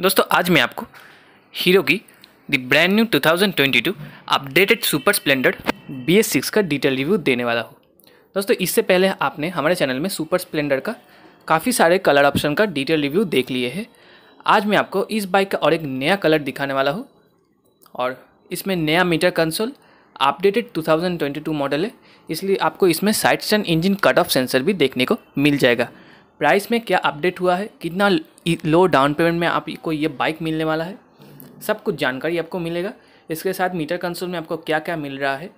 दोस्तों आज मैं आपको हीरो की the brand new 2022 updated super Splendor B S six का डिटेल रिव्यू देने वाला हूँ दोस्तों इससे पहले आपने हमारे चैनल में सुपर स्प्लेंडर का काफ़ी सारे कलर ऑप्शन का डिटेल रिव्यू देख लिए है आज मैं आपको इस बाइक का और एक नया कलर दिखाने वाला हूँ और इसमें नया मीटर कंसोल अपडेटेड 2022 मॉडल है इसलिए आपको इसमें side stand engine cut off sensor भी देखने को मिल जाएगा प्राइस में क्या अपडेट हुआ है कितना लो डाउन पेमेंट में आपको ये बाइक मिलने वाला है सब कुछ जानकारी आपको मिलेगा इसके साथ मीटर कंसोल में आपको क्या क्या मिल रहा है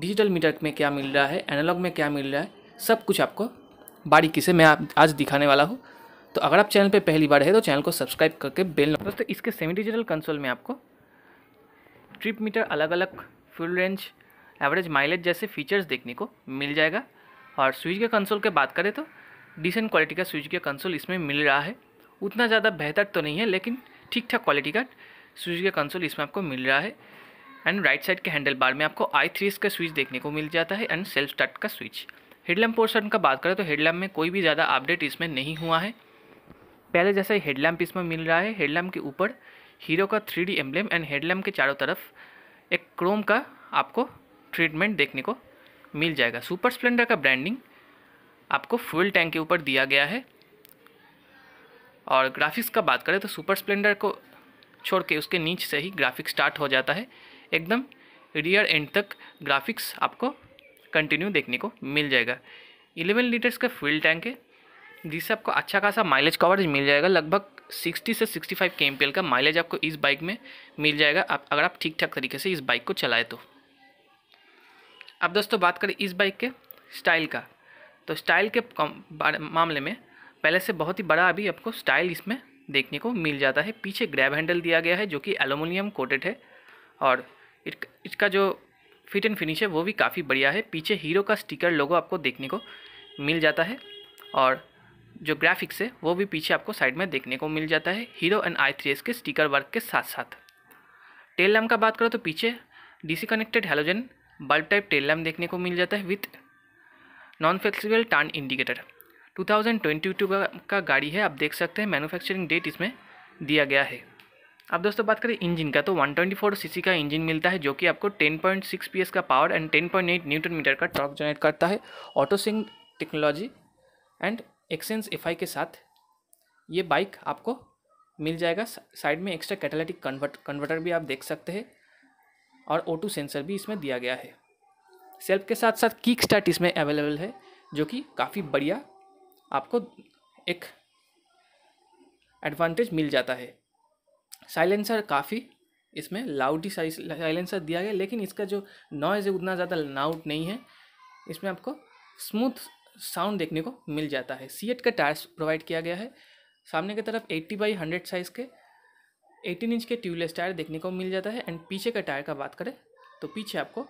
डिजिटल मीटर में क्या मिल रहा है एनालॉग में क्या मिल रहा है सब कुछ आपको बारीकी से मैं आप आज दिखाने वाला हूँ तो अगर आप चैनल पे पहली बार है तो चैनल को सब्सक्राइब करके बेल दोस्तों इसके सेमी डिजिटल कंसोल में आपको ट्रिप मीटर अलग अलग फ्यूल रेंज एवरेज माइलेज जैसे फीचर्स देखने को मिल जाएगा और स्विच के कंसोल के बात करें तो डिसेंट क्वालिटी का स्विच का कंसोल इसमें मिल रहा है उतना ज़्यादा बेहतर तो नहीं है लेकिन ठीक ठाक क्वालिटी का स्विच का कंसोल इसमें आपको मिल रहा है एंड राइट साइड के हैंडल बार में आपको आई थ्री का स्विच देखने को मिल जाता है एंड सेल्फ स्टार्ट का स्विच हेडलैम्प पोर्सन का बात करें तो हेडलैम्प में कोई भी ज़्यादा अपडेट इसमें नहीं हुआ है पहले जैसा ही हेडलैम्प इसमें मिल रहा है हेडलैम्प के ऊपर हीरो का three D emblem and headlamp के चारों तरफ एक क्रोम का आपको ट्रीटमेंट देखने को मिल जाएगा सुपर स्प्लेंडर का ब्रांडिंग आपको फ्यूल टैंक के ऊपर दिया गया है और ग्राफिक्स का बात करें तो सुपर स्प्लेंडर को छोड़ के उसके नीचे से ही ग्राफिक्स स्टार्ट हो जाता है एकदम रियर एंड तक ग्राफिक्स आपको कंटिन्यू देखने को मिल जाएगा 11 लीटर्स का फ्यूल टैंक है जिससे आपको अच्छा खासा माइलेज कवरेज मिल जाएगा लगभग 60 से 65 फाइव के का माइलेज आपको इस बाइक में मिल जाएगा आप अगर आप ठीक ठाक तरीके से इस बाइक को चलाए तो अब दोस्तों बात करें इस बाइक के स्टाइल का तो स्टाइल के मामले में पहले से बहुत ही बड़ा अभी आपको स्टाइल इसमें देखने को मिल जाता है पीछे ग्रैब हैंडल दिया गया है जो कि एलुमिनियम कोटेड है और इसका जो फिट एंड फिनिश है वो भी काफ़ी बढ़िया है पीछे हीरो का स्टिकर लोगो आपको देखने को मिल जाता है और जो ग्राफिक्स है वो भी पीछे आपको साइड में देखने को मिल जाता है हीरो एंड आई थ्री के स्टिकर वर्क के साथ साथ टेल लैम्प का बात करो तो पीछे DC connected halogen bulb type tail lamp देखने को मिल जाता है with non flexible turn indicator 2022 का गाड़ी है आप देख सकते हैं मैन्युफैक्चरिंग डेट इसमें दिया गया है अब दोस्तों बात करें इंजन का तो 124 सीसी का इंजन मिलता है जो कि आपको 10.6 पीएस का पावर एंड 10.8 न्यूटन मीटर का टॉर्क जनरेट करता है auto sing technology and XSens F के साथ ये बाइक आपको मिल जाएगा साइड में एक्स्ट्रा कैटेलेटिक कन्वर्ट कन्वर्टर भी आप देख सकते हैं और ओ सेंसर भी इसमें दिया गया है सेल्फ के साथ साथ कीक स्टार्ट इसमें अवेलेबल है जो कि काफ़ी बढ़िया आपको एक एडवांटेज मिल जाता है साइलेंसर काफ़ी इसमें लाउड ही साइलेंसर दिया गया लेकिन इसका जो नॉइज़ है उतना ज़्यादा लाउड नहीं है इसमें आपको स्मूथ साउंड देखने को मिल जाता है सी एट का टायर्स प्रोवाइड किया गया है सामने की तरफ 80 बाई 100 साइज़ के 18 इंच के ट्यूबलेस टायर देखने को मिल जाता है एंड पीछे का टायर का बात करें तो पीछे आपको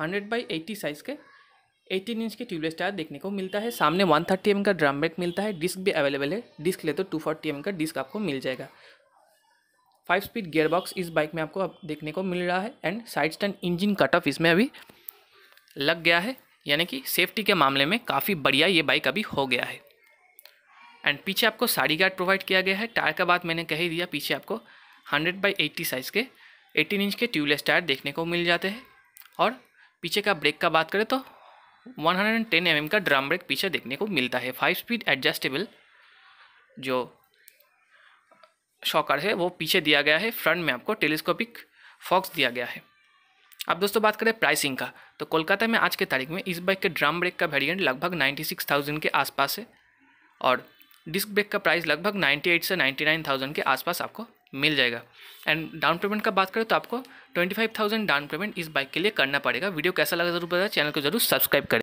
हंड्रेड बाई एट्टी साइज़ के एटीन इंच के ट्यूबलेस टायर देखने को मिलता है सामने वन थर्टी एम का ड्रम ब्रेक मिलता है डिस्क भी अवेलेबल है डिस्क ले तो टू फोर्टी एम का डिस्क आपको मिल जाएगा फाइव स्पीड गियर बॉक्स इस बाइक में आपको अब देखने को मिल रहा है and side stand engine cut off इसमें अभी लग गया है यानी कि सेफ्टी के मामले में काफ़ी बढ़िया ये बाइक अभी हो गया है एंड पीछे आपको साड़ी गार्ड प्रोवाइड किया गया है टायर का बात मैंने कह ही दिया पीछे आपको हंड्रेड बाई एट्टी साइज़ के एटीन इंच के ट्यूबलेस टायर देखने को मिल जाते हैं और पीछे का ब्रेक का बात करें तो 110 हंड्रेड mm का ड्रम ब्रेक पीछे देखने को मिलता है फाइव स्पीड एडजस्टेबल जो शॉकर है वो पीछे दिया गया है फ्रंट में आपको टेलीस्कोपिक फॉक्स दिया गया है अब दोस्तों बात करें प्राइसिंग का तो कोलकाता में आज के तारीख में इस बाइक के ड्रम ब्रेक का वेरिएंट लगभग 96,000 के आसपास है और डिस्क ब्रेक का प्राइस लगभग 98 से 99,000 के आसपास आपको मिल जाएगा एंड डाउन पेमेंट का बात करें तो आपको twenty five thousand down payment इस बाइक के लिए करना पड़ेगा वीडियो कैसा लगा जरूर बताया चैनल को जरूर सब्सक्राइब करें